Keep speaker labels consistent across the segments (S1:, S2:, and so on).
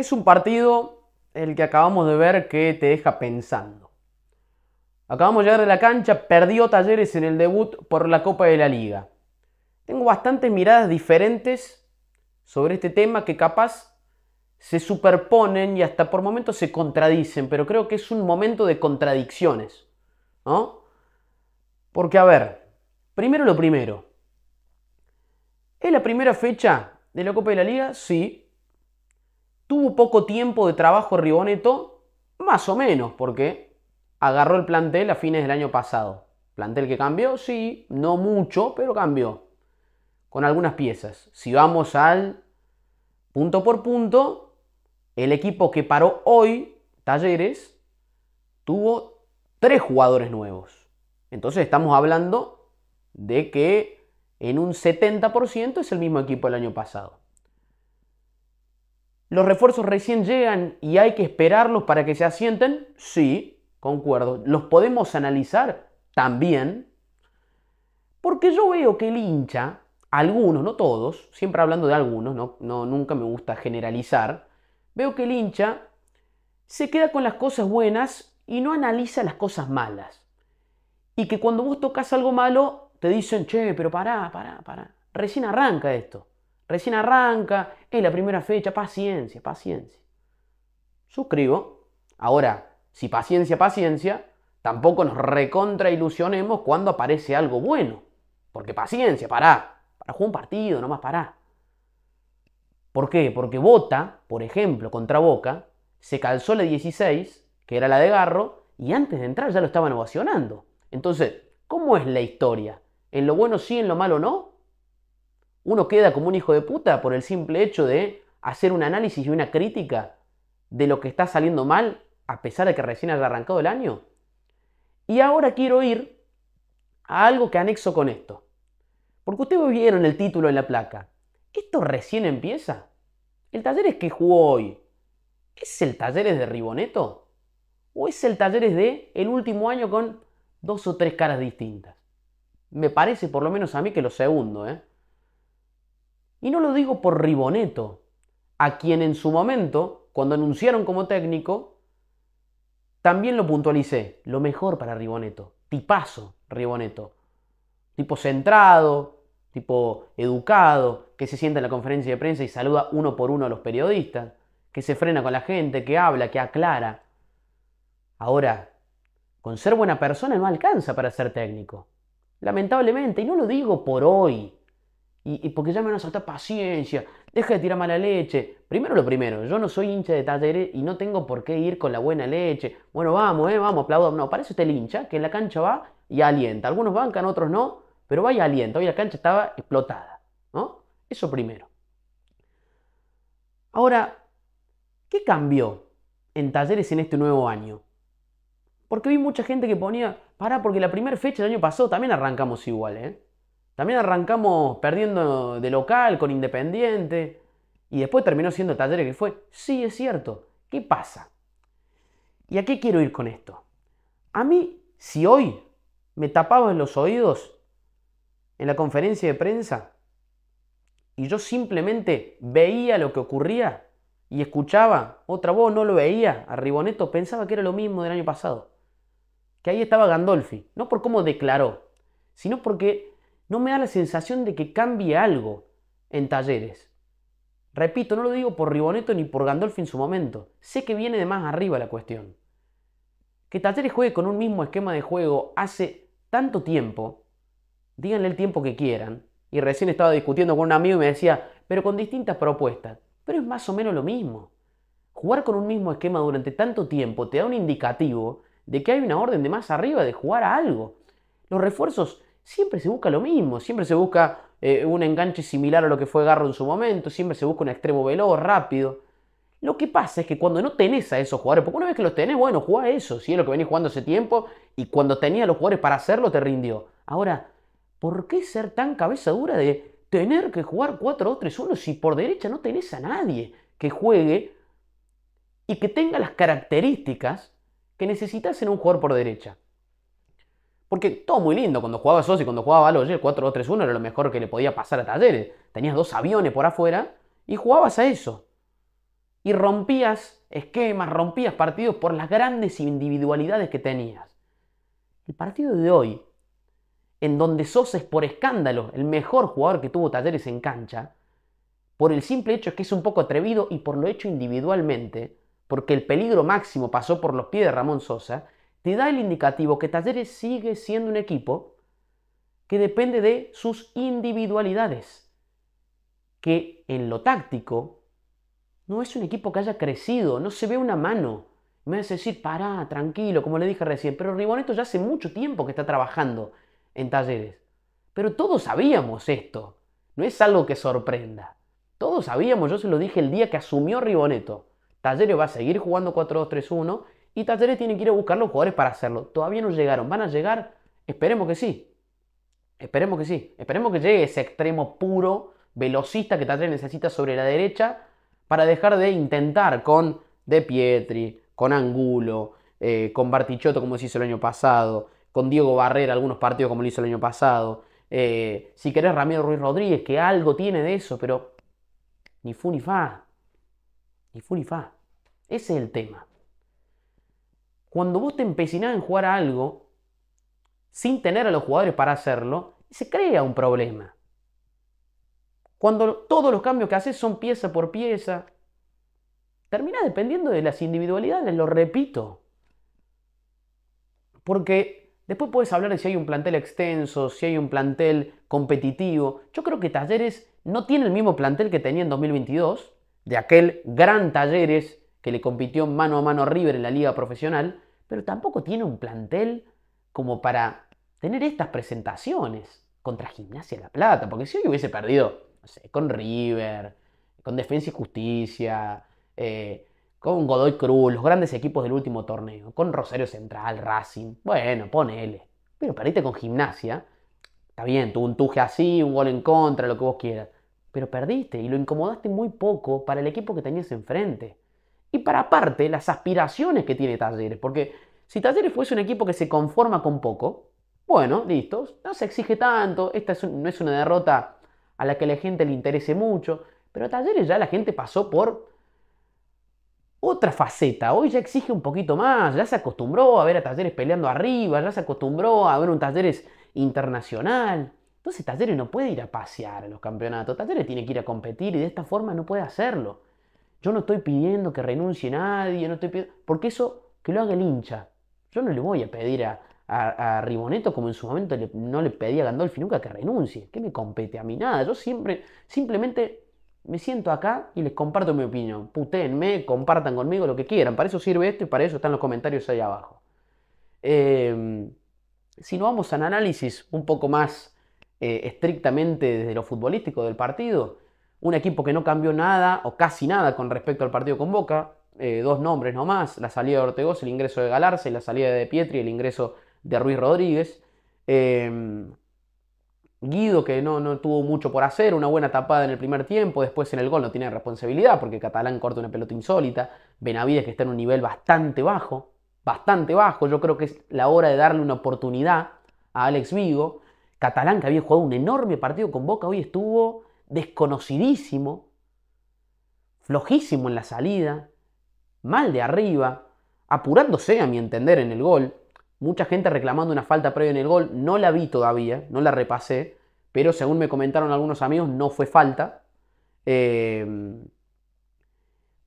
S1: Es un partido el que acabamos de ver que te deja pensando. Acabamos de llegar de la cancha, perdió Talleres en el debut por la Copa de la Liga. Tengo bastantes miradas diferentes sobre este tema que capaz se superponen y hasta por momentos se contradicen, pero creo que es un momento de contradicciones, ¿no? Porque a ver, primero lo primero. ¿Es la primera fecha de la Copa de la Liga? Sí, ¿Tuvo poco tiempo de trabajo Riboneto? Más o menos, porque agarró el plantel a fines del año pasado. ¿Plantel que cambió? Sí, no mucho, pero cambió. Con algunas piezas. Si vamos al punto por punto, el equipo que paró hoy, Talleres, tuvo tres jugadores nuevos. Entonces estamos hablando de que en un 70% es el mismo equipo del año pasado. ¿Los refuerzos recién llegan y hay que esperarlos para que se asienten? Sí, concuerdo. ¿Los podemos analizar? También. Porque yo veo que el hincha, algunos, no todos, siempre hablando de algunos, no, no nunca me gusta generalizar, veo que el hincha se queda con las cosas buenas y no analiza las cosas malas. Y que cuando vos tocas algo malo, te dicen, che, pero pará, pará, pará. Recién arranca esto. Recién arranca, es la primera fecha, paciencia, paciencia. Suscribo. Ahora, si paciencia, paciencia, tampoco nos recontrailusionemos cuando aparece algo bueno. Porque paciencia, pará. Para jugar un partido, nomás pará. ¿Por qué? Porque Bota, por ejemplo, contra Boca, se calzó la 16, que era la de Garro, y antes de entrar ya lo estaban ovacionando. Entonces, ¿cómo es la historia? ¿En lo bueno sí, en lo malo no? uno queda como un hijo de puta por el simple hecho de hacer un análisis y una crítica de lo que está saliendo mal, a pesar de que recién haya arrancado el año. Y ahora quiero ir a algo que anexo con esto. Porque ustedes vieron el título en la placa. Esto recién empieza. ¿El taller es que jugó hoy es el Talleres de Riboneto? ¿O es el Talleres de el último año con dos o tres caras distintas? Me parece, por lo menos a mí, que lo segundo, ¿eh? Y no lo digo por Riboneto, a quien en su momento, cuando anunciaron como técnico, también lo puntualicé. Lo mejor para Riboneto. Tipazo Riboneto. Tipo centrado, tipo educado, que se sienta en la conferencia de prensa y saluda uno por uno a los periodistas, que se frena con la gente, que habla, que aclara. Ahora, con ser buena persona no alcanza para ser técnico. Lamentablemente, y no lo digo por hoy, y, porque ya me a saltar paciencia, deja de tirar mala leche. Primero lo primero, yo no soy hincha de talleres y no tengo por qué ir con la buena leche. Bueno, vamos, eh, vamos, aplaudamos. No, parece eso el hincha, que en la cancha va y alienta. Algunos bancan, otros no, pero va y alienta. Hoy la cancha estaba explotada, ¿no? Eso primero. Ahora, ¿qué cambió en talleres en este nuevo año? Porque vi mucha gente que ponía, para, porque la primera fecha del año pasado también arrancamos igual, ¿eh? También arrancamos perdiendo de local con Independiente y después terminó siendo Talleres que fue. Sí, es cierto. ¿Qué pasa? ¿Y a qué quiero ir con esto? A mí, si hoy me en los oídos en la conferencia de prensa y yo simplemente veía lo que ocurría y escuchaba otra voz, no lo veía, a Riboneto pensaba que era lo mismo del año pasado. Que ahí estaba Gandolfi, no por cómo declaró, sino porque no me da la sensación de que cambie algo en talleres. Repito, no lo digo por Riboneto ni por Gandolfi en su momento. Sé que viene de más arriba la cuestión. Que Talleres juegue con un mismo esquema de juego hace tanto tiempo, díganle el tiempo que quieran. Y recién estaba discutiendo con un amigo y me decía, pero con distintas propuestas. Pero es más o menos lo mismo. Jugar con un mismo esquema durante tanto tiempo te da un indicativo de que hay una orden de más arriba de jugar a algo. Los refuerzos siempre se busca lo mismo, siempre se busca eh, un enganche similar a lo que fue Garro en su momento, siempre se busca un extremo veloz, rápido. Lo que pasa es que cuando no tenés a esos jugadores, porque una vez que los tenés, bueno, juega eso, si es lo que venís jugando hace tiempo, y cuando tenía los jugadores para hacerlo, te rindió. Ahora, ¿por qué ser tan cabeza dura de tener que jugar 4 o 3 1 si por derecha no tenés a nadie que juegue y que tenga las características que necesitas en un jugador por derecha? Porque todo muy lindo, cuando jugaba Sosa y cuando jugaba el 4-2-3-1 era lo mejor que le podía pasar a Talleres. Tenías dos aviones por afuera y jugabas a eso. Y rompías esquemas, rompías partidos por las grandes individualidades que tenías. El partido de hoy, en donde Sosa es por escándalo el mejor jugador que tuvo Talleres en cancha, por el simple hecho que es un poco atrevido y por lo hecho individualmente, porque el peligro máximo pasó por los pies de Ramón Sosa, te da el indicativo que Talleres sigue siendo un equipo que depende de sus individualidades, que en lo táctico no es un equipo que haya crecido, no se ve una mano. Me vas a decir, pará, tranquilo, como le dije recién, pero Riboneto ya hace mucho tiempo que está trabajando en Talleres. Pero todos sabíamos esto, no es algo que sorprenda. Todos sabíamos, yo se lo dije el día que asumió Riboneto. Talleres va a seguir jugando 4-2-3-1 y Talleres tiene que ir a buscar los jugadores para hacerlo. Todavía no llegaron. ¿Van a llegar? Esperemos que sí. Esperemos que sí. Esperemos que llegue ese extremo puro, velocista que Talleres necesita sobre la derecha para dejar de intentar con De Pietri, con Angulo, eh, con Bartichotto como se hizo el año pasado, con Diego Barrera algunos partidos como lo hizo el año pasado. Eh, si querés Ramiro Ruiz Rodríguez, que algo tiene de eso, pero ni fu ni fa. Ni fu ni fa. Ese es el tema. Cuando vos te empecinás en jugar algo sin tener a los jugadores para hacerlo, se crea un problema. Cuando todos los cambios que haces son pieza por pieza, terminás dependiendo de las individualidades, lo repito. Porque después puedes hablar de si hay un plantel extenso, si hay un plantel competitivo. Yo creo que Talleres no tiene el mismo plantel que tenía en 2022, de aquel gran Talleres que le compitió mano a mano River en la liga profesional, pero tampoco tiene un plantel como para tener estas presentaciones contra Gimnasia La Plata, porque si hoy hubiese perdido, no sé, con River, con Defensa y Justicia, eh, con Godoy Cruz, los grandes equipos del último torneo, con Rosario Central, Racing, bueno, ponele. Pero perdiste con Gimnasia, está bien, tuvo un tuje así, un gol en contra, lo que vos quieras, pero perdiste y lo incomodaste muy poco para el equipo que tenías enfrente. Y para aparte, las aspiraciones que tiene Talleres, porque si Talleres fuese un equipo que se conforma con poco, bueno, listo, no se exige tanto, esta no es una derrota a la que la gente le interese mucho, pero Talleres ya la gente pasó por otra faceta, hoy ya exige un poquito más, ya se acostumbró a ver a Talleres peleando arriba, ya se acostumbró a ver un Talleres internacional. Entonces Talleres no puede ir a pasear a los campeonatos, Talleres tiene que ir a competir y de esta forma no puede hacerlo. Yo no estoy pidiendo que renuncie nadie, no estoy pidiendo... Porque eso, que lo haga el hincha. Yo no le voy a pedir a, Riboneto como en su momento no le pedí a Gandolfi nunca que renuncie. Que me compete? A mí nada. Yo siempre, simplemente me siento acá y les comparto mi opinión. Putéenme, compartan conmigo lo que quieran. Para eso sirve esto y para eso están los comentarios ahí abajo. Em, si no vamos al análisis un poco más eh, estrictamente desde lo futbolístico del partido, un equipo que no cambió nada o casi nada con respecto al partido con Boca, eh, dos nombres nomás, la salida de Ortegos, el ingreso de Galarza la salida de Pietri, el ingreso de Ruiz Rodríguez. Em, Guido, que no, no, tuvo mucho por hacer, una buena tapada en el primer tiempo, después en el gol no tiene responsabilidad porque Catalán corta una pelota insólita, Benavides que está en un nivel bastante bajo, bastante bajo, yo creo que es la hora de darle una oportunidad a Alex Vigo, Catalán que había jugado un enorme partido con Boca, hoy estuvo desconocidísimo, flojísimo en la salida, mal de arriba, apurándose a mi entender en el gol. Mucha gente reclamando una falta previa en el gol, no la vi todavía, no la repasé, pero según me comentaron algunos amigos, no fue falta. Em,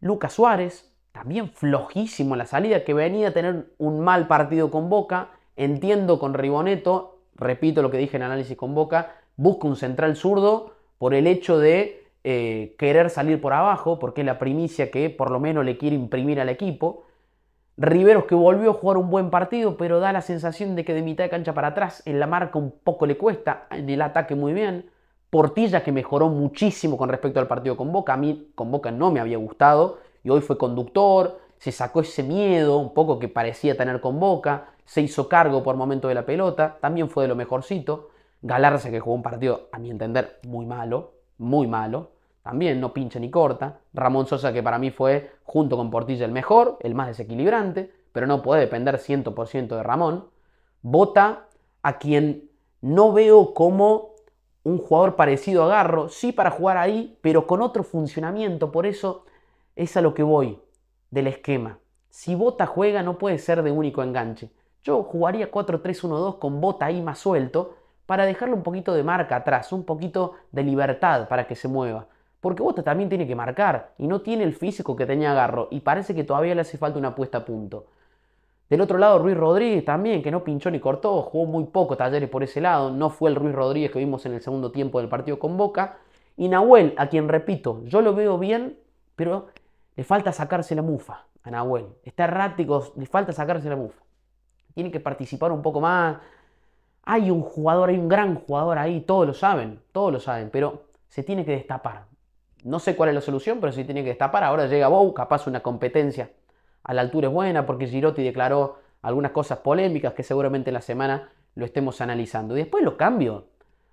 S1: Lucas Suárez, también flojísimo en la salida, que venía a tener un mal partido con Boca, entiendo con Riboneto, repito lo que dije en análisis con Boca, busca un central zurdo, por el hecho de eh, querer salir por abajo, porque es la primicia que por lo menos le quiere imprimir al equipo. Riveros que volvió a jugar un buen partido, pero da la sensación de que de mitad de cancha para atrás, en la marca un poco le cuesta, en el ataque muy bien. Portilla que mejoró muchísimo con respecto al partido con Boca, a mí con Boca no me había gustado y hoy fue conductor, se sacó ese miedo un poco que parecía tener con Boca, se hizo cargo por momento de la pelota, también fue de lo mejorcito. Galarza, que jugó un partido, a mi entender, muy malo, muy malo. También no pincha ni corta. Ramón Sosa, que para mí fue, junto con Portilla, el mejor, el más desequilibrante, pero no puede depender 100% de Ramón. Bota, a quien no veo como un jugador parecido a Garro, sí para jugar ahí, pero con otro funcionamiento. Por eso es a lo que voy del esquema. Si Bota juega, no puede ser de único enganche. Yo jugaría 4-3-1-2 con Bota ahí más suelto para dejarle un poquito de marca atrás, un poquito de libertad para que se mueva. Porque Bota también tiene que marcar y no tiene el físico que tenía Garro y parece que todavía le hace falta una puesta a punto. Del otro lado, Ruiz Rodríguez también, que no pinchó ni cortó, jugó muy poco Talleres por ese lado, no fue el Ruiz Rodríguez que vimos en el segundo tiempo del partido con Boca. Y Nahuel, a quien repito, yo lo veo bien, pero le falta sacarse la mufa a Nahuel. Está errático, le falta sacarse la mufa. Tiene que participar un poco más, hay un jugador, hay un gran jugador ahí, todos lo saben, todos lo saben, pero se tiene que destapar. No sé cuál es la solución, pero se tiene que destapar. Ahora llega Bou, capaz una competencia a la altura es buena, porque Girotti declaró algunas cosas polémicas que seguramente en la semana lo estemos analizando. Y después los cambios.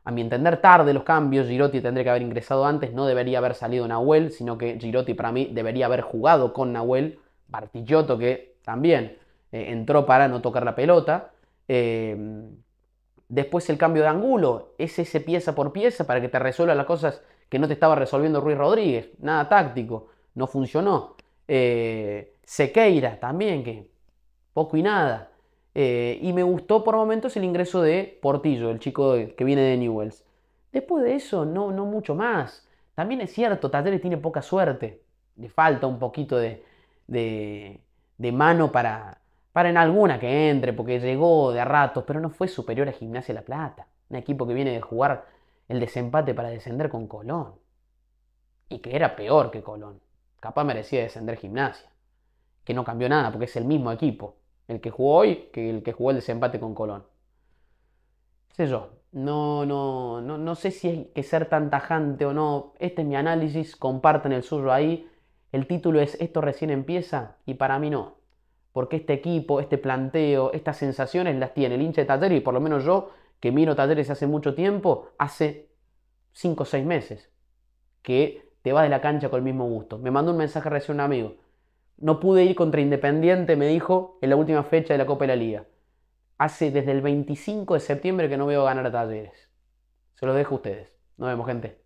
S1: A mi entender, tarde los cambios. Girotti tendría que haber ingresado antes, no debería haber salido Nahuel, sino que Girotti para mí debería haber jugado con Nahuel. Bartillotto que también eh, entró para no tocar la pelota. Eh, Después el cambio de ángulo, es ese pieza por pieza para que te resuelva las cosas que no te estaba resolviendo Ruiz Rodríguez. Nada táctico, no funcionó. Eh, Sequeira también, que poco y nada. Eh, y me gustó por momentos el ingreso de Portillo, el chico que viene de Newells. Después de eso, no, no mucho más. También es cierto, Talleres tiene poca suerte. Le falta un poquito de mano para, para en alguna que entre, porque llegó de a ratos, pero no fue superior a Gimnasia La Plata, un equipo que viene de jugar el desempate para descender con Colón. Y que era peor que Colón. Capaz merecía descender Gimnasia. Que no cambió nada, porque es el mismo equipo, el que jugó hoy, que el que jugó el desempate con Colón. Sé yo, no, no, no, sé si hay que ser tan tajante o no. Este es mi análisis, comparten el suyo ahí. El título es Esto recién empieza y para mí no porque este equipo, este planteo, estas sensaciones las tiene el hincha de Talleres, y por lo menos yo, que miro Talleres hace mucho tiempo, hace 5 o 6 meses, que te vas de la cancha con el mismo gusto. Me mandó un mensaje recién un amigo. No pude ir contra Independiente, me dijo, en la última fecha de la Copa de la Liga. Hace desde el 25 de septiembre que no veo ganar a Talleres. Se los dejo a ustedes. Nos vemos, gente.